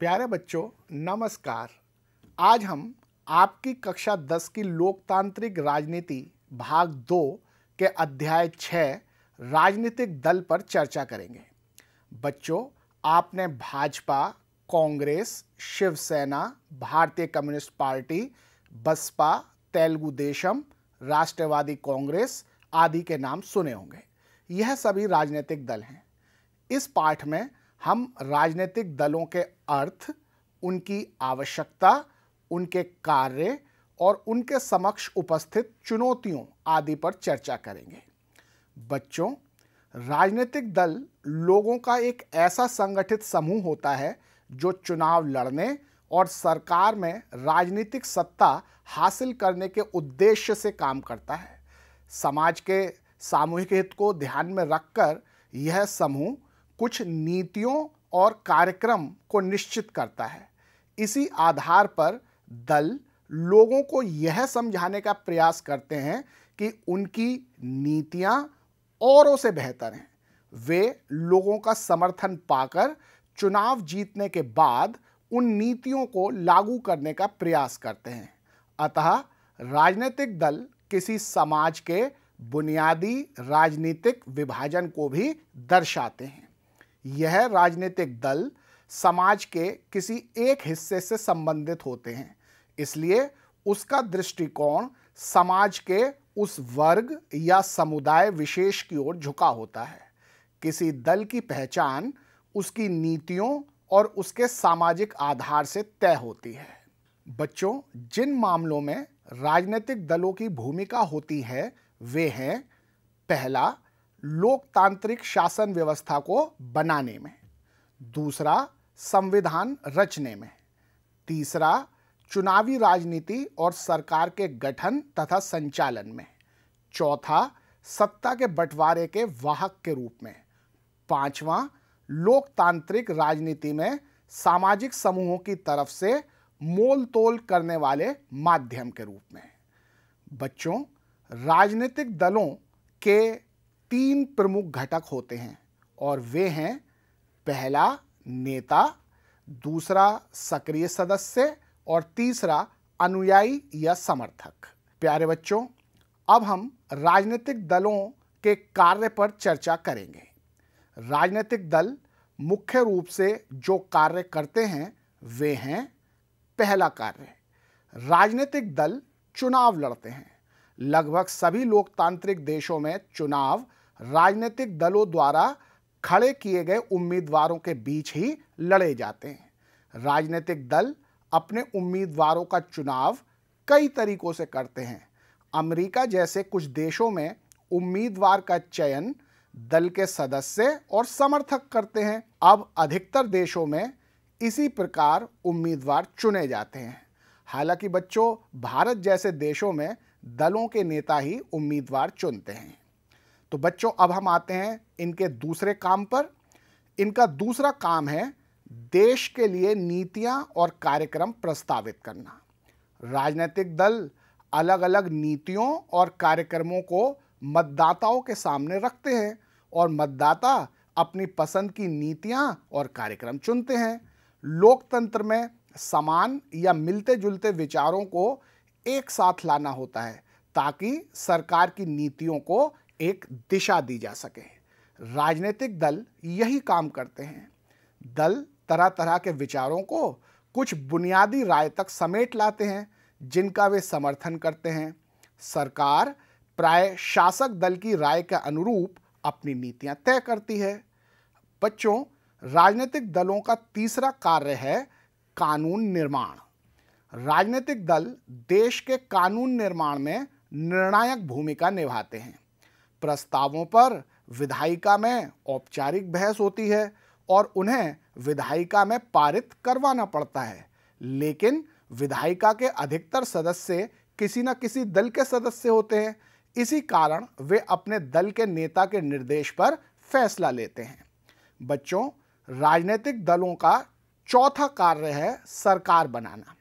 प्यारे बच्चों नमस्कार आज हम आपकी कक्षा दस की लोकतांत्रिक राजनीति भाग दो के अध्याय छः राजनीतिक दल पर चर्चा करेंगे बच्चों आपने भाजपा कांग्रेस शिवसेना भारतीय कम्युनिस्ट पार्टी बसपा तेलुगु देशम राष्ट्रवादी कांग्रेस आदि के नाम सुने होंगे यह सभी राजनीतिक दल हैं इस पाठ में हम राजनीतिक दलों के अर्थ उनकी आवश्यकता उनके कार्य और उनके समक्ष उपस्थित चुनौतियों आदि पर चर्चा करेंगे बच्चों राजनीतिक दल लोगों का एक ऐसा संगठित समूह होता है जो चुनाव लड़ने और सरकार में राजनीतिक सत्ता हासिल करने के उद्देश्य से काम करता है समाज के सामूहिक हित को ध्यान में रखकर यह समूह कुछ नीतियों और कार्यक्रम को निश्चित करता है इसी आधार पर दल लोगों को यह समझाने का प्रयास करते हैं कि उनकी नीतियां औरों से बेहतर हैं वे लोगों का समर्थन पाकर चुनाव जीतने के बाद उन नीतियों को लागू करने का प्रयास करते हैं अतः राजनीतिक दल किसी समाज के बुनियादी राजनीतिक विभाजन को भी दर्शाते हैं यह राजनीतिक दल समाज के किसी एक हिस्से से संबंधित होते हैं इसलिए उसका दृष्टिकोण समाज के उस वर्ग या समुदाय विशेष की ओर झुका होता है किसी दल की पहचान उसकी नीतियों और उसके सामाजिक आधार से तय होती है बच्चों जिन मामलों में राजनीतिक दलों की भूमिका होती है वे हैं पहला लोकतांत्रिक शासन व्यवस्था को बनाने में दूसरा संविधान रचने में तीसरा चुनावी राजनीति और सरकार के गठन तथा संचालन में चौथा सत्ता के बंटवारे के वाहक के रूप में पांचवा लोकतांत्रिक राजनीति में सामाजिक समूहों की तरफ से मोल तोल करने वाले माध्यम के रूप में बच्चों राजनीतिक दलों के तीन प्रमुख घटक होते हैं और वे हैं पहला नेता दूसरा सक्रिय सदस्य और तीसरा अनुयायी या समर्थक प्यारे बच्चों अब हम राजनीतिक दलों के कार्य पर चर्चा करेंगे राजनीतिक दल मुख्य रूप से जो कार्य करते हैं वे हैं पहला कार्य राजनीतिक दल चुनाव लड़ते हैं लगभग सभी लोकतांत्रिक देशों में चुनाव राजनीतिक दलों द्वारा खड़े किए गए उम्मीदवारों के बीच ही लड़े जाते हैं राजनीतिक दल अपने उम्मीदवारों का चुनाव कई तरीकों से करते हैं अमेरिका जैसे कुछ देशों में उम्मीदवार का चयन दल के सदस्य और समर्थक करते हैं अब अधिकतर देशों में इसी प्रकार उम्मीदवार चुने जाते हैं हालांकि बच्चों भारत जैसे देशों में दलों के नेता ही उम्मीदवार चुनते हैं तो बच्चों अब हम आते हैं इनके दूसरे काम पर इनका दूसरा काम है देश के लिए नीतियां और कार्यक्रम प्रस्तावित करना राजनीतिक दल अलग अलग नीतियों और कार्यक्रमों को मतदाताओं के सामने रखते हैं और मतदाता अपनी पसंद की नीतियां और कार्यक्रम चुनते हैं लोकतंत्र में समान या मिलते जुलते विचारों को एक साथ लाना होता है ताकि सरकार की नीतियों को एक दिशा दी जा सके राजनीतिक दल यही काम करते हैं दल तरह तरह के विचारों को कुछ बुनियादी राय तक समेट लाते हैं जिनका वे समर्थन करते हैं सरकार प्राय शासक दल की राय के अनुरूप अपनी नीतियां तय करती है बच्चों राजनीतिक दलों का तीसरा कार्य है कानून निर्माण राजनीतिक दल देश के कानून निर्माण में निर्णायक भूमिका निभाते हैं प्रस्तावों पर विधायिका में औपचारिक बहस होती है और उन्हें विधायिका में पारित करवाना पड़ता है लेकिन विधायिका के अधिकतर सदस्य किसी न किसी दल के सदस्य होते हैं इसी कारण वे अपने दल के नेता के निर्देश पर फैसला लेते हैं बच्चों राजनीतिक दलों का चौथा कार्य है सरकार बनाना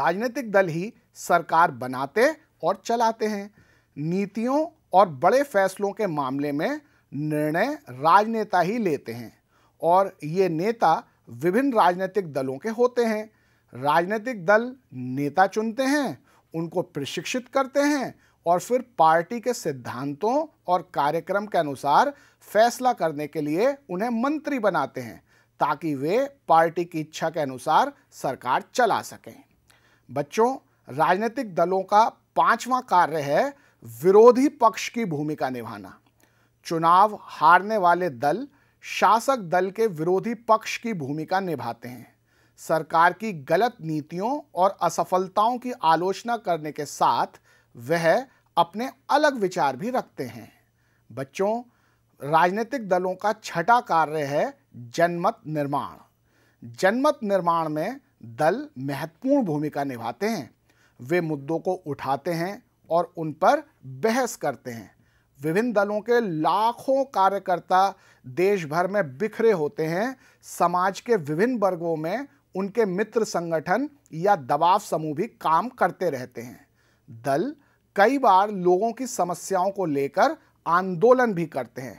राजनीतिक दल ही सरकार बनाते और चलाते हैं नीतियों और बड़े फैसलों के मामले में निर्णय राजनेता ही लेते हैं और ये नेता विभिन्न राजनीतिक दलों के होते हैं राजनीतिक दल नेता चुनते हैं उनको प्रशिक्षित करते हैं और फिर पार्टी के सिद्धांतों और कार्यक्रम के अनुसार फैसला करने के लिए उन्हें मंत्री बनाते हैं ताकि वे पार्टी की इच्छा के अनुसार सरकार चला सकें बच्चों राजनीतिक दलों का पांचवा कार्य है विरोधी पक्ष की भूमिका निभाना चुनाव हारने वाले दल शासक दल के विरोधी पक्ष की भूमिका निभाते हैं सरकार की गलत नीतियों और असफलताओं की आलोचना करने के साथ वह अपने अलग विचार भी रखते हैं बच्चों राजनीतिक दलों का छठा कार्य है जनमत निर्माण जनमत निर्माण में दल महत्वपूर्ण भूमिका निभाते हैं वे मुद्दों को उठाते हैं और उन पर बहस करते हैं विभिन्न दलों के लाखों कार्यकर्ता देश भर में बिखरे होते हैं समाज के विभिन्न वर्गों में उनके मित्र संगठन या दबाव समूह भी काम करते रहते हैं दल कई बार लोगों की समस्याओं को लेकर आंदोलन भी करते हैं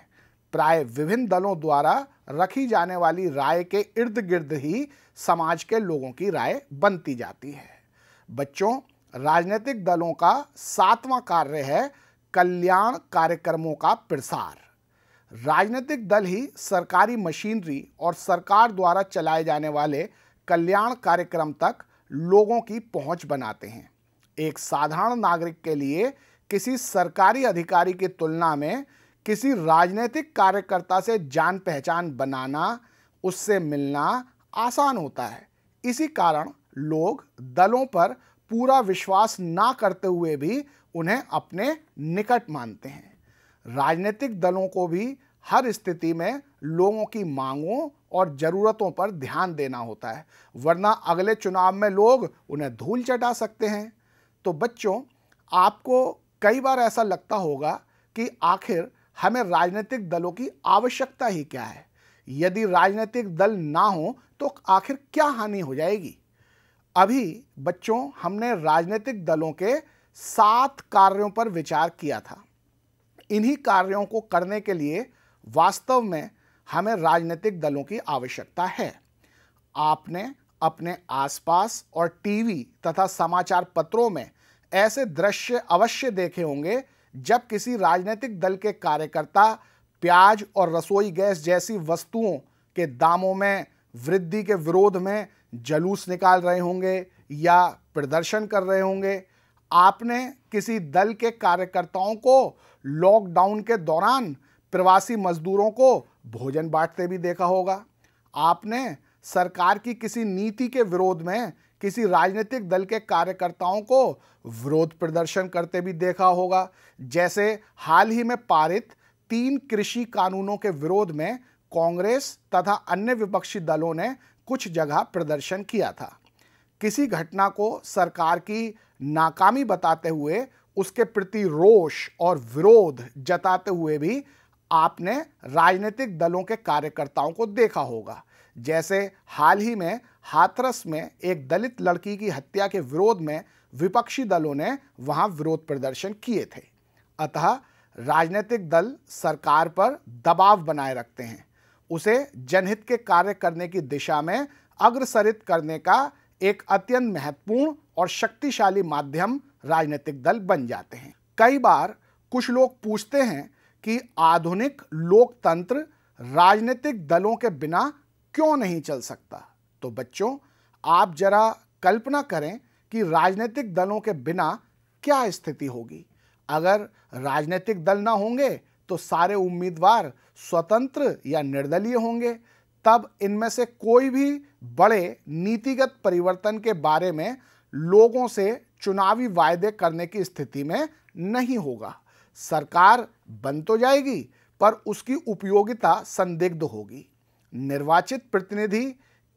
प्राय विभिन्न दलों द्वारा रखी जाने वाली राय के इर्द गिर्द ही समाज के लोगों की राय बनती जाती है बच्चों राजनीतिक दलों का सातवां कार्य है कल्याण कार्यक्रमों का प्रसार राजनीतिक दल ही सरकारी मशीनरी और सरकार द्वारा चलाए जाने वाले कल्याण कार्यक्रम तक लोगों की पहुंच बनाते हैं एक साधारण नागरिक के लिए किसी सरकारी अधिकारी की तुलना में किसी राजनीतिक कार्यकर्ता से जान पहचान बनाना उससे मिलना आसान होता है इसी कारण लोग दलों पर पूरा विश्वास ना करते हुए भी उन्हें अपने निकट मानते हैं राजनीतिक दलों को भी हर स्थिति में लोगों की मांगों और ज़रूरतों पर ध्यान देना होता है वरना अगले चुनाव में लोग उन्हें धूल चटा सकते हैं तो बच्चों आपको कई बार ऐसा लगता होगा कि आखिर हमें राजनीतिक दलों की आवश्यकता ही क्या है यदि राजनीतिक दल ना हो तो आखिर क्या हानि हो जाएगी अभी बच्चों हमने राजनीतिक दलों के सात कार्यों पर विचार किया था इन्हीं कार्यों को करने के लिए वास्तव में हमें राजनीतिक दलों की आवश्यकता है आपने अपने आसपास और टीवी तथा समाचार पत्रों में ऐसे दृश्य अवश्य देखे होंगे जब किसी राजनीतिक दल के कार्यकर्ता प्याज और रसोई गैस जैसी वस्तुओं के दामों में वृद्धि के विरोध में जलूस निकाल रहे होंगे या प्रदर्शन कर रहे होंगे आपने किसी दल के कार्यकर्ताओं को लॉकडाउन के दौरान प्रवासी मजदूरों को भोजन बांटते भी देखा होगा आपने सरकार की किसी नीति के विरोध में किसी राजनीतिक दल के कार्यकर्ताओं को विरोध प्रदर्शन करते भी देखा होगा जैसे हाल ही में पारित तीन कृषि कानूनों के विरोध में कांग्रेस तथा अन्य विपक्षी दलों ने कुछ जगह प्रदर्शन किया था किसी घटना को सरकार की नाकामी बताते हुए उसके प्रति रोष और विरोध जताते हुए भी आपने राजनीतिक दलों के कार्यकर्ताओं को देखा होगा जैसे हाल ही में हाथरस में एक दलित लड़की की हत्या के विरोध में विपक्षी दलों ने वहां विरोध प्रदर्शन किए थे अतः राजनीतिक दल सरकार पर दबाव बनाए रखते हैं उसे जनहित के कार्य करने की दिशा में अग्रसरित करने का एक अत्यंत महत्वपूर्ण और शक्तिशाली माध्यम राजनीतिक दल बन जाते हैं कई बार कुछ लोग पूछते हैं कि आधुनिक लोकतंत्र राजनीतिक दलों के बिना क्यों नहीं चल सकता तो बच्चों आप जरा कल्पना करें कि राजनीतिक दलों के बिना क्या स्थिति होगी अगर राजनीतिक दल ना होंगे तो सारे उम्मीदवार स्वतंत्र या निर्दलीय होंगे तब इनमें से कोई भी बड़े नीतिगत परिवर्तन के बारे में लोगों से चुनावी वायदे करने की स्थिति में नहीं होगा सरकार बन तो जाएगी पर उसकी उपयोगिता संदिग्ध होगी निर्वाचित प्रतिनिधि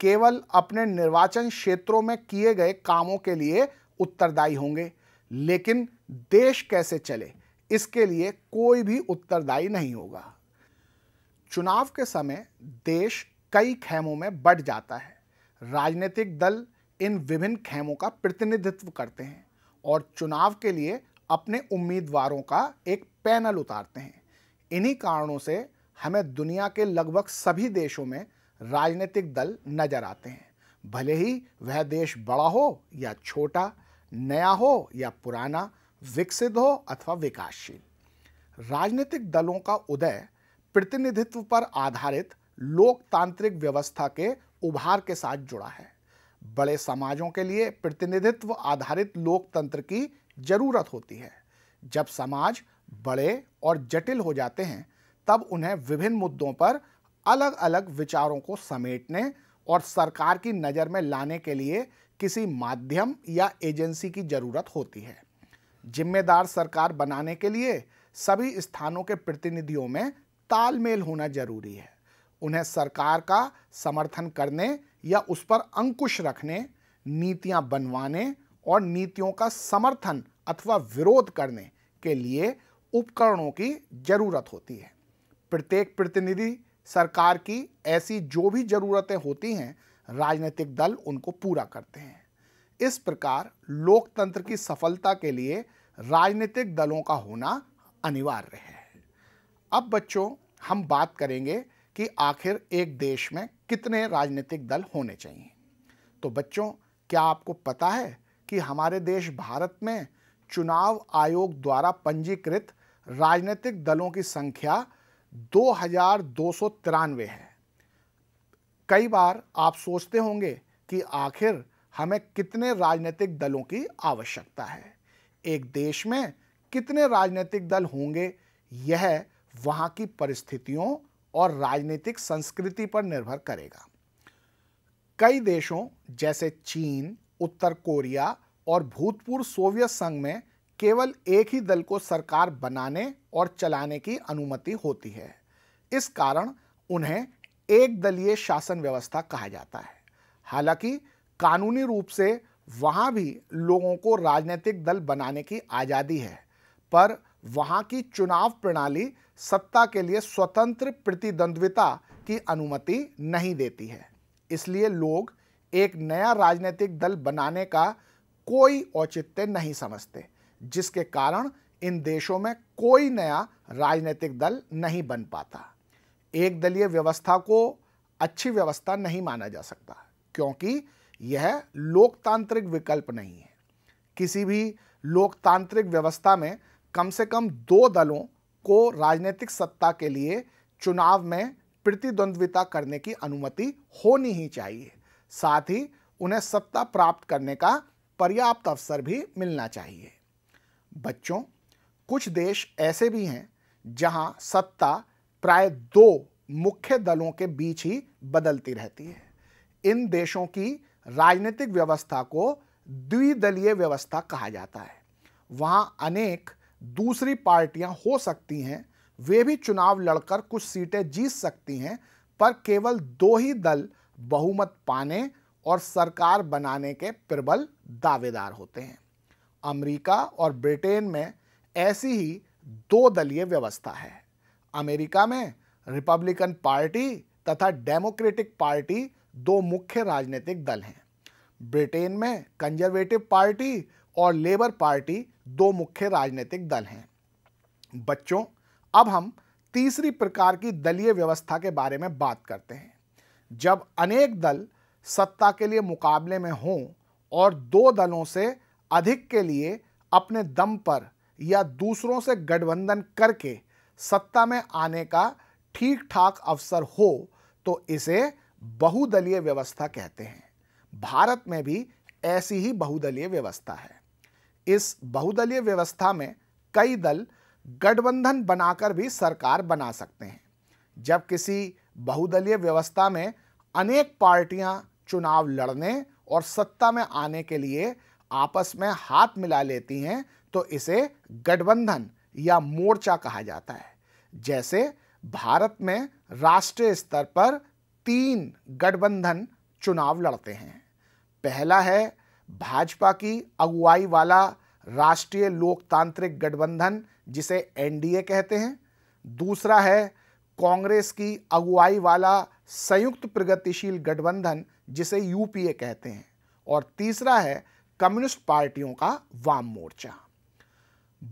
केवल अपने निर्वाचन क्षेत्रों में किए गए कामों के लिए उत्तरदायी होंगे लेकिन देश कैसे चले इसके लिए कोई भी उत्तरदायी नहीं होगा चुनाव के समय देश कई खेमों में बढ़ जाता है राजनीतिक दल इन विभिन्न खेमों का प्रतिनिधित्व करते हैं और चुनाव के लिए अपने उम्मीदवारों का एक पैनल उतारते हैं इन्हीं कारणों से हमें दुनिया के लगभग सभी देशों में राजनीतिक दल नजर आते हैं भले ही वह देश बड़ा हो या छोटा नया हो या पुराना विकसित हो अथवा विकासशील राजनीतिक दलों का उदय प्रतिनिधित्व पर आधारित लोकतांत्रिक व्यवस्था के उभार के साथ जुड़ा है बड़े समाजों के लिए प्रतिनिधित्व आधारित लोकतंत्र की जरूरत होती है जब समाज बड़े और जटिल हो जाते हैं तब उन्हें विभिन्न मुद्दों पर अलग अलग विचारों को समेटने और सरकार की नज़र में लाने के लिए किसी माध्यम या एजेंसी की ज़रूरत होती है जिम्मेदार सरकार बनाने के लिए सभी स्थानों के प्रतिनिधियों में तालमेल होना जरूरी है उन्हें सरकार का समर्थन करने या उस पर अंकुश रखने नीतियां बनवाने और नीतियों का समर्थन अथवा विरोध करने के लिए उपकरणों की जरूरत होती है प्रत्येक प्रतिनिधि सरकार की ऐसी जो भी जरूरतें होती हैं राजनीतिक दल उनको पूरा करते हैं इस प्रकार लोकतंत्र की सफलता के लिए राजनीतिक दलों का होना अनिवार्य है अब बच्चों हम बात करेंगे कि आखिर एक देश में कितने राजनीतिक दल होने चाहिए तो बच्चों क्या आपको पता है कि हमारे देश भारत में चुनाव आयोग द्वारा पंजीकृत राजनीतिक दलों की संख्या दो हजार दो सौ तिरानवे है कई बार आप सोचते होंगे कि आखिर हमें कितने राजनीतिक दलों की आवश्यकता है एक देश में कितने राजनीतिक दल होंगे यह वहां की परिस्थितियों और राजनीतिक संस्कृति पर निर्भर करेगा कई देशों जैसे चीन उत्तर कोरिया और भूतपूर्व सोवियत संघ में केवल एक ही दल को सरकार बनाने और चलाने की अनुमति होती है इस कारण उन्हें एक दलीय शासन व्यवस्था कहा जाता है हालांकि कानूनी रूप से वहां भी लोगों को राजनीतिक दल बनाने की आज़ादी है पर वहां की चुनाव प्रणाली सत्ता के लिए स्वतंत्र प्रतिद्वंद्विता की अनुमति नहीं देती है इसलिए लोग एक नया राजनीतिक दल बनाने का कोई औचित्य नहीं समझते जिसके कारण इन देशों में कोई नया राजनीतिक दल नहीं बन पाता एक दलीय व्यवस्था को अच्छी व्यवस्था नहीं माना जा सकता क्योंकि यह लोकतांत्रिक विकल्प नहीं है किसी भी लोकतांत्रिक व्यवस्था में कम से कम दो दलों को राजनीतिक सत्ता के लिए चुनाव में प्रतिद्वंद्विता करने की अनुमति होनी ही चाहिए साथ ही उन्हें सत्ता प्राप्त करने का पर्याप्त अवसर भी मिलना चाहिए बच्चों कुछ देश ऐसे भी हैं जहां सत्ता प्राय दो मुख्य दलों के बीच ही बदलती रहती है इन देशों की राजनीतिक व्यवस्था को द्विदलीय व्यवस्था कहा जाता है वहां अनेक दूसरी पार्टियां हो सकती हैं वे भी चुनाव लड़कर कुछ सीटें जीत सकती हैं पर केवल दो ही दल बहुमत पाने और सरकार बनाने के प्रबल दावेदार होते हैं अमेरिका और ब्रिटेन में ऐसी ही दो दलीय व्यवस्था है अमेरिका में रिपब्लिकन पार्टी तथा डेमोक्रेटिक पार्टी दो मुख्य राजनीतिक दल हैं ब्रिटेन में कंजर्वेटिव पार्टी और लेबर पार्टी दो मुख्य राजनीतिक दल हैं बच्चों अब हम तीसरी प्रकार की दलीय व्यवस्था के बारे में बात करते हैं जब अनेक दल सत्ता के लिए मुकाबले में हों और दो दलों से अधिक के लिए अपने दम पर या दूसरों से गठबंधन करके सत्ता में आने का ठीक ठाक अवसर हो तो इसे बहुदलीय व्यवस्था कहते हैं भारत में भी ऐसी ही बहुदलीय व्यवस्था है इस बहुदलीय व्यवस्था में कई दल गठबंधन बनाकर भी सरकार बना सकते हैं जब किसी बहुदलीय व्यवस्था में अनेक पार्टियां चुनाव लड़ने और सत्ता में आने के लिए आपस में हाथ मिला लेती हैं तो इसे गठबंधन या मोर्चा कहा जाता है जैसे भारत में राष्ट्रीय स्तर पर तीन गठबंधन चुनाव लड़ते हैं पहला है भाजपा की अगुवाई वाला राष्ट्रीय लोकतांत्रिक गठबंधन जिसे एनडीए कहते हैं दूसरा है कांग्रेस की अगुवाई वाला संयुक्त प्रगतिशील गठबंधन जिसे यूपीए कहते हैं और तीसरा है कम्युनिस्ट पार्टियों का वाम मोर्चा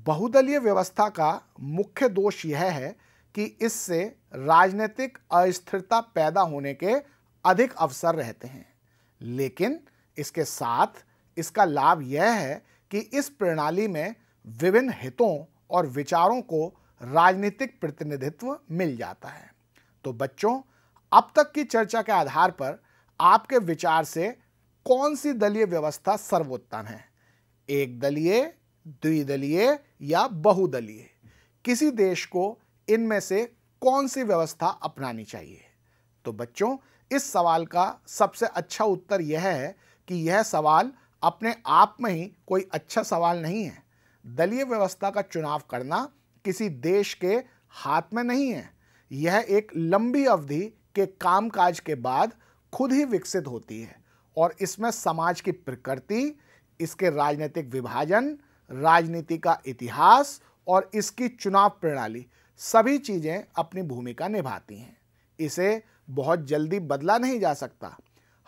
बहुदलीय व्यवस्था का मुख्य दोष यह है कि इससे राजनीतिक अस्थिरता पैदा होने के अधिक अवसर रहते हैं लेकिन इसके साथ इसका लाभ यह है कि इस प्रणाली में विभिन्न हितों और विचारों को राजनीतिक प्रतिनिधित्व मिल जाता है तो बच्चों अब तक की चर्चा के आधार पर आपके विचार से कौन सी दलीय व्यवस्था सर्वोत्तम है एक दलीय द्विदलीय या बहुदलीय किसी देश को इनमें से कौन सी व्यवस्था अपनानी चाहिए तो बच्चों इस सवाल का सबसे अच्छा उत्तर यह है कि यह सवाल अपने आप में ही कोई अच्छा सवाल नहीं है दलीय व्यवस्था का चुनाव करना किसी देश के हाथ में नहीं है यह एक लंबी अवधि के कामकाज के बाद खुद ही विकसित होती है और इसमें समाज की प्रकृति इसके राजनीतिक विभाजन राजनीति का इतिहास और इसकी चुनाव प्रणाली सभी चीज़ें अपनी भूमिका निभाती हैं इसे बहुत जल्दी बदला नहीं जा सकता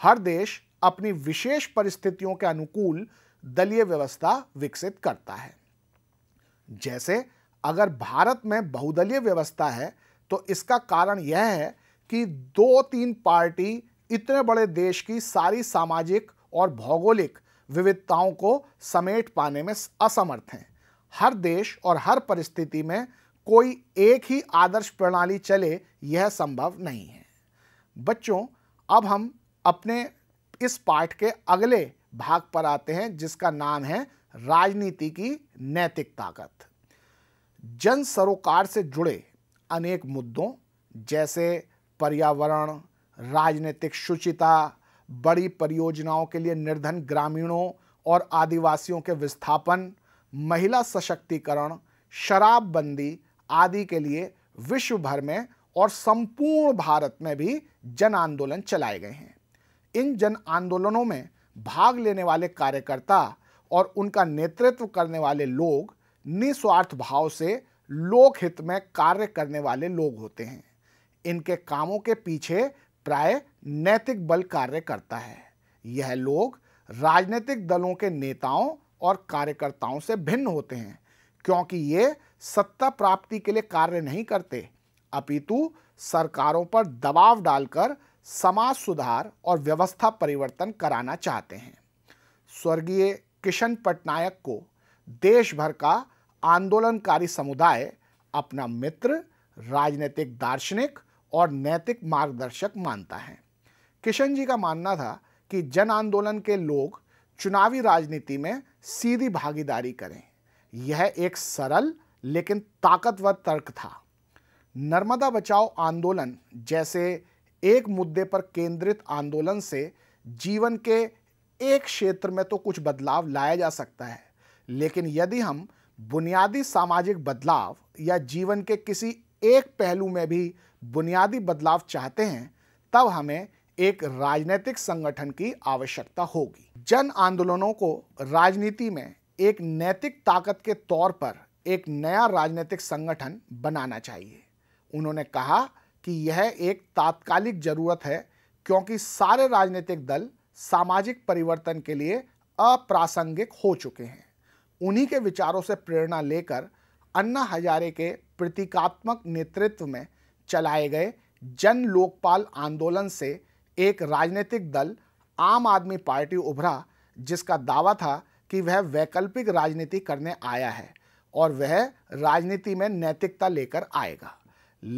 हर देश अपनी विशेष परिस्थितियों के अनुकूल दलीय व्यवस्था विकसित करता है जैसे अगर भारत में बहुदलीय व्यवस्था है तो इसका कारण यह है कि दो तीन पार्टी इतने बड़े देश की सारी सामाजिक और भौगोलिक विविधताओं को समेट पाने में असमर्थ हैं हर देश और हर परिस्थिति में कोई एक ही आदर्श प्रणाली चले यह संभव नहीं है बच्चों अब हम अपने इस पाठ के अगले भाग पर आते हैं जिसका नाम है राजनीति की नैतिक ताकत जन सरोकार से जुड़े अनेक मुद्दों जैसे पर्यावरण राजनीतिक शुचिता बड़ी परियोजनाओं के लिए निर्धन ग्रामीणों और आदिवासियों के विस्थापन महिला सशक्तिकरण शराबबंदी आदि के लिए विश्व भर में और संपूर्ण भारत में भी जन आंदोलन चलाए गए हैं इन जन आंदोलनों में भाग लेने वाले कार्यकर्ता और उनका नेतृत्व करने वाले लोग निस्वार्थ भाव से लोकहित में कार्य करने वाले लोग होते हैं इनके कामों के पीछे प्राय नैतिक बल कार्य करता है यह लोग राजनीतिक दलों के नेताओं और कार्यकर्ताओं से भिन्न होते हैं क्योंकि ये सत्ता प्राप्ति के लिए कार्य नहीं करते अपितु सरकारों पर दबाव डालकर समाज सुधार और व्यवस्था परिवर्तन कराना चाहते हैं स्वर्गीय किशन पटनायक को देश भर का आंदोलनकारी समुदाय अपना मित्र राजनीतिक दार्शनिक और नैतिक मार्गदर्शक मानता है किशन जी का मानना था कि जन आंदोलन के लोग चुनावी राजनीति में सीधी भागीदारी करें यह एक सरल लेकिन ताकतवर तर्क था नर्मदा बचाओ आंदोलन जैसे एक मुद्दे पर केंद्रित आंदोलन से जीवन के एक क्षेत्र में तो कुछ बदलाव लाया जा सकता है लेकिन यदि हम बुनियादी सामाजिक बदलाव या जीवन के किसी एक पहलू में भी बुनियादी बदलाव चाहते हैं तब हमें एक राजनीतिक संगठन की आवश्यकता होगी जन आंदोलनों को राजनीति में एक नैतिक ताकत के तौर पर एक नया राजनीतिक संगठन बनाना चाहिए उन्होंने कहा कि यह एक तात्कालिक जरूरत है क्योंकि सारे राजनीतिक दल सामाजिक परिवर्तन के लिए अप्रासंगिक हो चुके हैं उन्हीं के विचारों से प्रेरणा लेकर अन्ना हजारे के प्रतीकात्मक नेतृत्व में चलाए गए जन लोकपाल आंदोलन से एक राजनीतिक दल आम आदमी पार्टी उभरा जिसका दावा था कि वह वैकल्पिक राजनीति करने आया है और वह राजनीति में नैतिकता लेकर आएगा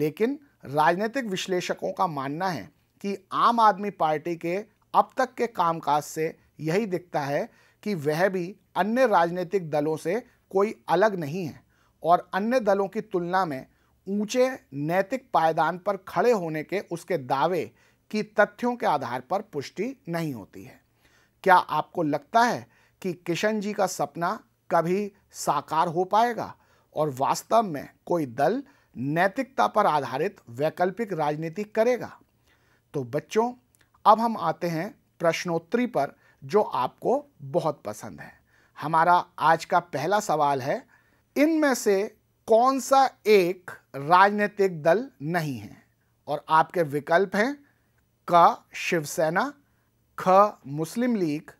लेकिन राजनीतिक विश्लेषकों का मानना है कि आम आदमी पार्टी के अब तक के कामकाज से यही दिखता है कि वह भी अन्य राजनीतिक दलों से कोई अलग नहीं है और अन्य दलों की तुलना में ऊंचे नैतिक पायदान पर खड़े होने के उसके दावे की तथ्यों के आधार पर पुष्टि नहीं होती है क्या आपको लगता है कि किशन जी का सपना कभी साकार हो पाएगा और वास्तव में कोई दल नैतिकता पर आधारित वैकल्पिक राजनीति करेगा तो बच्चों अब हम आते हैं प्रश्नोत्तरी पर जो आपको बहुत पसंद है हमारा आज का पहला सवाल है इनमें से कौन सा एक राजनीतिक दल नहीं है और आपके विकल्प हैं क शिवसेना ख मुस्लिम लीग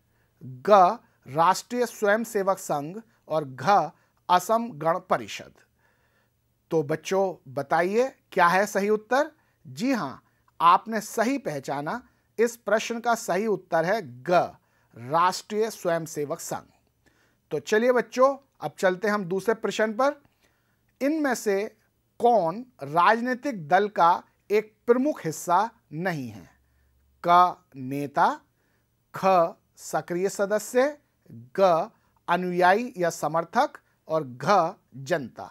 ग राष्ट्रीय स्वयंसेवक संघ और घ असम गण परिषद तो बच्चों बताइए क्या है सही उत्तर जी हाँ आपने सही पहचाना इस प्रश्न का सही उत्तर है ग राष्ट्रीय स्वयंसेवक संघ तो चलिए बच्चों अब चलते हम दूसरे प्रश्न पर इनमें से कौन राजनीतिक दल का एक प्रमुख हिस्सा नहीं है क नेता ख सक्रिय सदस्य ग अनुयायी या समर्थक और घ जनता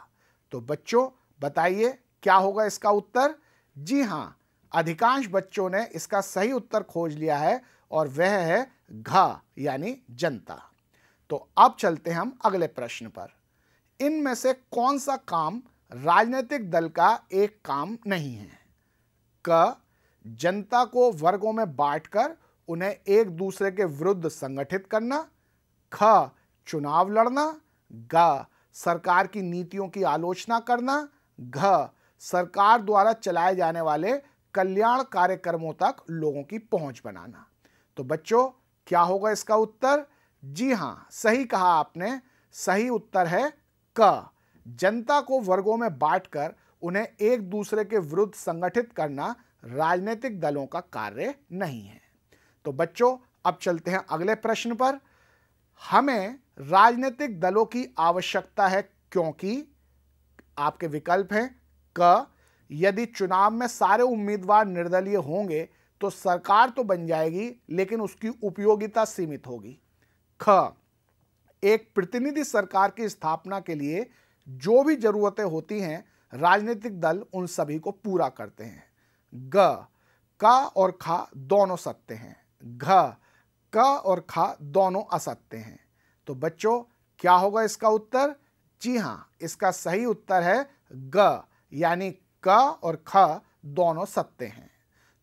तो बच्चों बताइए क्या होगा इसका उत्तर जी हाँ अधिकांश बच्चों ने इसका सही उत्तर खोज लिया है और वह है घा यानी जनता तो अब चलते हैं हम अगले प्रश्न पर इनमें से कौन सा काम राजनीतिक दल का एक काम नहीं है क जनता को वर्गों में बांटकर उन्हें एक दूसरे के विरुद्ध संगठित करना ख चुनाव लड़ना ग सरकार की नीतियों की आलोचना करना घ सरकार द्वारा चलाए जाने वाले कल्याण कार्यक्रमों तक लोगों की पहुंच बनाना तो बच्चों क्या होगा इसका उत्तर जी हाँ सही कहा आपने सही उत्तर है क जनता को वर्गों में बांटकर उन्हें एक दूसरे के विरुद्ध संगठित करना राजनीतिक दलों का कार्य नहीं है तो बच्चों अब चलते हैं अगले प्रश्न पर हमें राजनीतिक दलों की आवश्यकता है क्योंकि आपके विकल्प हैं क यदि चुनाव में सारे उम्मीदवार निर्दलीय होंगे तो सरकार तो बन जाएगी लेकिन उसकी उपयोगिता सीमित होगी ख एक प्रतिनिधि सरकार की स्थापना के लिए जो भी जरूरतें होती हैं राजनीतिक दल उन सभी को पूरा करते हैं ग का और खा दोनों सत्य हैं घ क और खा दोनों असत्य हैं तो बच्चों क्या होगा इसका उत्तर जी हाँ इसका सही उत्तर है ग यानी क और ख दोनों सत्य हैं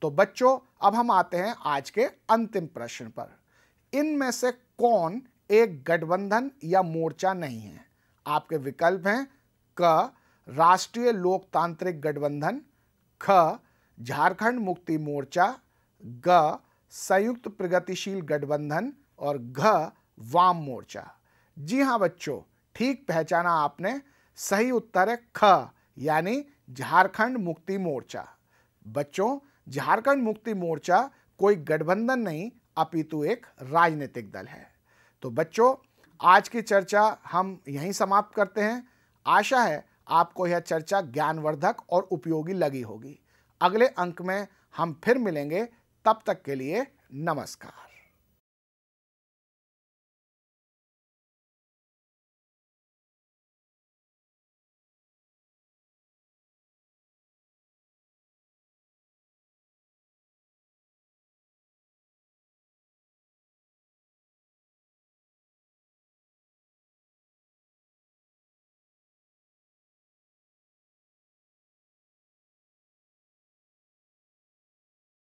तो बच्चों अब हम आते हैं आज के अंतिम प्रश्न पर इनमें से कौन एक गठबंधन या मोर्चा नहीं है आपके विकल्प हैं क राष्ट्रीय लोकतांत्रिक गठबंधन ख झारखंड मुक्ति मोर्चा ग संयुक्त प्रगतिशील गठबंधन और घ वाम मोर्चा जी हाँ बच्चों ठीक पहचाना आपने सही उत्तर है ख यानी झारखंड मुक्ति मोर्चा बच्चों झारखंड मुक्ति मोर्चा कोई गठबंधन नहीं अपितु एक राजनीतिक दल है तो बच्चों आज की चर्चा हम यहीं समाप्त करते हैं आशा है आपको यह चर्चा ज्ञानवर्धक और उपयोगी लगी होगी अगले अंक में हम फिर मिलेंगे तब तक के लिए नमस्कार